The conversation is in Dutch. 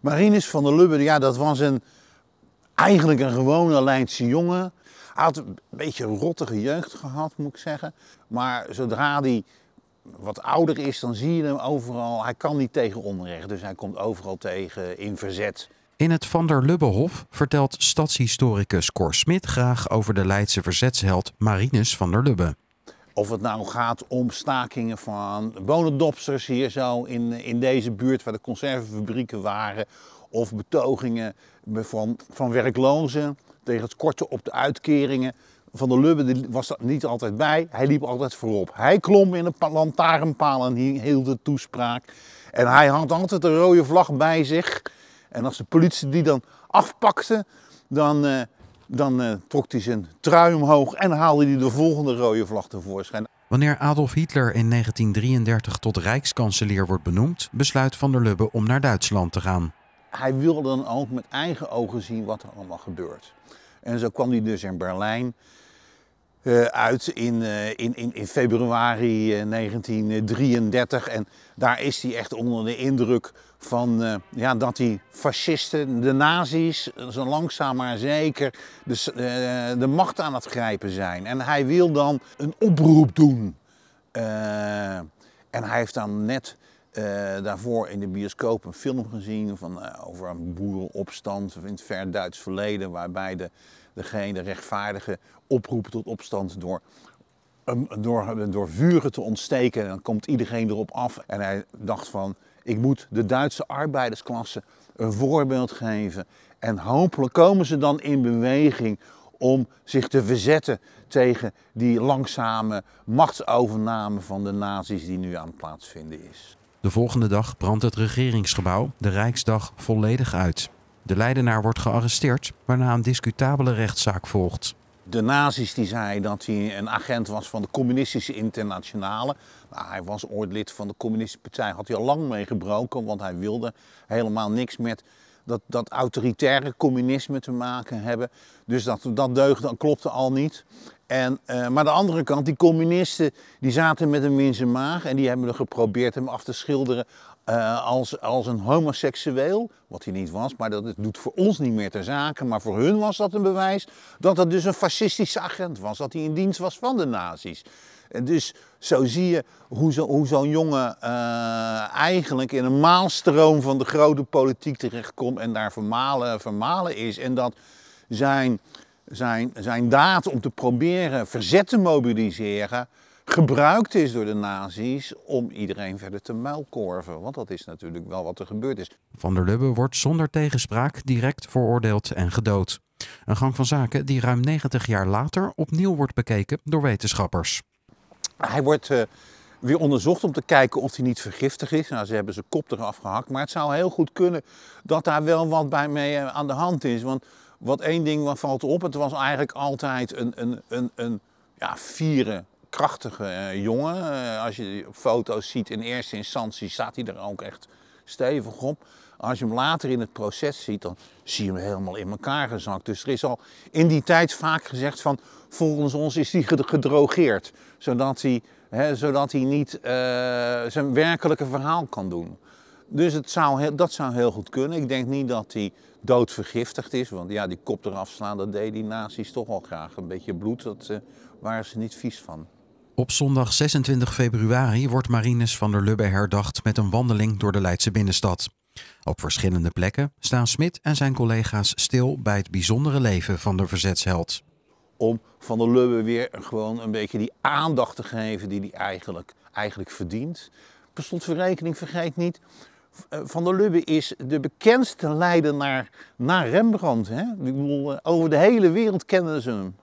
Marinus van der Lubbe, ja, dat was een, eigenlijk een gewone Leidse jongen. Hij had een beetje een rottige jeugd gehad, moet ik zeggen. Maar zodra hij wat ouder is, dan zie je hem overal. Hij kan niet tegen onrecht, dus hij komt overal tegen in verzet. In het Van der Lubbehof vertelt stadshistoricus Cor Smit graag over de Leidse verzetsheld Marinus van der Lubbe. Of het nou gaat om stakingen van bonendopsters hier zo in, in deze buurt waar de conservenfabrieken waren. Of betogingen van, van werklozen tegen het korten op de uitkeringen. Van de Lubbe was er niet altijd bij. Hij liep altijd voorop. Hij klom in een lantaarnpaal en hield de toespraak. En hij had altijd een rode vlag bij zich. En als de politie die dan afpakte, dan, eh, dan eh, trok hij zijn trui omhoog en haalde hij de volgende rode vlag tevoorschijn. Wanneer Adolf Hitler in 1933 tot rijkskanselier wordt benoemd, besluit Van der Lubbe om naar Duitsland te gaan. Hij wilde dan ook met eigen ogen zien wat er allemaal gebeurt. En zo kwam hij dus in Berlijn eh, uit in, eh, in, in, in februari 1933. Eh, en daar is hij echt onder de indruk van ja, dat die fascisten, de nazi's, zo langzaam maar zeker de, de macht aan het grijpen zijn. En hij wil dan een oproep doen. en hij heeft dan net eh, daarvoor in de bioscoop een film gezien van, eh, over een boerenopstand in het ver Duits verleden, waarbij de, degene rechtvaardigen oproepen tot opstand door door, door vuren te ontsteken. En dan komt iedereen erop af. En hij dacht van, ik moet de Duitse arbeidersklasse een voorbeeld geven. En hopelijk komen ze dan in beweging om zich te verzetten tegen die langzame machtsovername van de nazi's die nu aan het plaatsvinden is. De volgende dag brandt het regeringsgebouw, de Rijksdag, volledig uit. De leidenaar wordt gearresteerd, waarna een discutabele rechtszaak volgt. De nazi's die zei dat hij een agent was van de communistische internationale. Nou, hij was ooit lid van de communistische partij, had hij al lang meegebroken, want hij wilde helemaal niks met dat, dat autoritaire communisme te maken hebben. Dus dat, dat deugde, klopte al niet. En, eh, maar de andere kant, die communisten die zaten met een zijn maag en die hebben geprobeerd hem af te schilderen eh, als, als een homoseksueel, wat hij niet was, maar dat het doet voor ons niet meer ter zake, maar voor hun was dat een bewijs dat dat dus een fascistische agent was, dat hij in dienst was van de nazi's. En dus zo zie je hoe zo'n jongen eh, eigenlijk in een maalstroom van de grote politiek terechtkomt en daar vermalen, vermalen is. En dat zijn, zijn, zijn daad om te proberen verzet te mobiliseren gebruikt is door de nazi's om iedereen verder te muilkorven. Want dat is natuurlijk wel wat er gebeurd is. Van der Lubbe wordt zonder tegenspraak direct veroordeeld en gedood. Een gang van zaken die ruim 90 jaar later opnieuw wordt bekeken door wetenschappers. Hij wordt eh, weer onderzocht om te kijken of hij niet vergiftig is. Nou, ze hebben zijn kop eraf gehakt, maar het zou heel goed kunnen dat daar wel wat bij mee eh, aan de hand is. Want wat één ding wat valt op, het was eigenlijk altijd een, een, een, een ja, vieren krachtige eh, jongen. als je foto's ziet in eerste instantie staat hij er ook echt stevig op. Als je hem later in het proces ziet, dan zie je hem helemaal in elkaar gezakt. Dus er is al in die tijd vaak gezegd van volgens ons is hij gedrogeerd. Zodat hij, hè, zodat hij niet eh, zijn werkelijke verhaal kan doen. Dus het zou, dat zou heel goed kunnen. Ik denk niet dat hij doodvergiftigd is. Want ja, die kop eraf slaan, dat deden die nazi's toch al graag. Een beetje bloed, dat eh, waren ze niet vies van. Op zondag 26 februari wordt Marinus van der Lubbe herdacht met een wandeling door de Leidse binnenstad. Op verschillende plekken staan Smit en zijn collega's stil bij het bijzondere leven van de verzetsheld. Om van der Lubbe weer gewoon een beetje die aandacht te geven die hij eigenlijk, eigenlijk verdient. Per verrekening, vergeet niet. Eh, van der Lubbe is de bekendste leider naar, naar Rembrandt. Hè? Ik bedoel, eh, over de hele wereld kennen ze hem.